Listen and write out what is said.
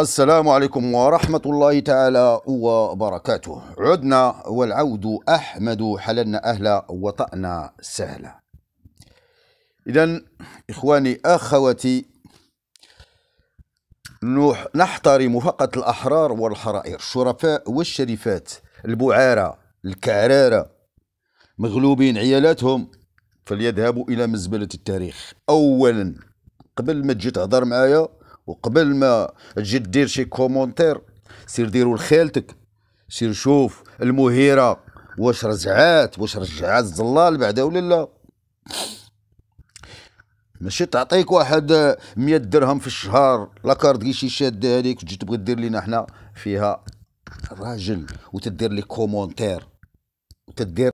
السلام عليكم ورحمة الله تعالى وبركاته عدنا والعود أحمد حللنا أهلا وطأنا سهلا إذا إخواني أخوتي نحترم فقط الأحرار والحرائر الشرفاء والشريفات البعارة الكعرارة مغلوبين عيالاتهم فليذهبوا إلى مزبلة التاريخ أولا قبل ما تجي تهضر معايا وقبل ما تجي دير شي كومونتير سير ديرو لخالتك سير شوف المهيره واش رجعات واش رجعات الزلال بعدا ولا لا ماشي تعطيك واحد مية درهم في الشهر لاكارت كيشي شاده هذيك تجي تبغي دير لينا حنا فيها راجل وتدير لي كومونتير وتدير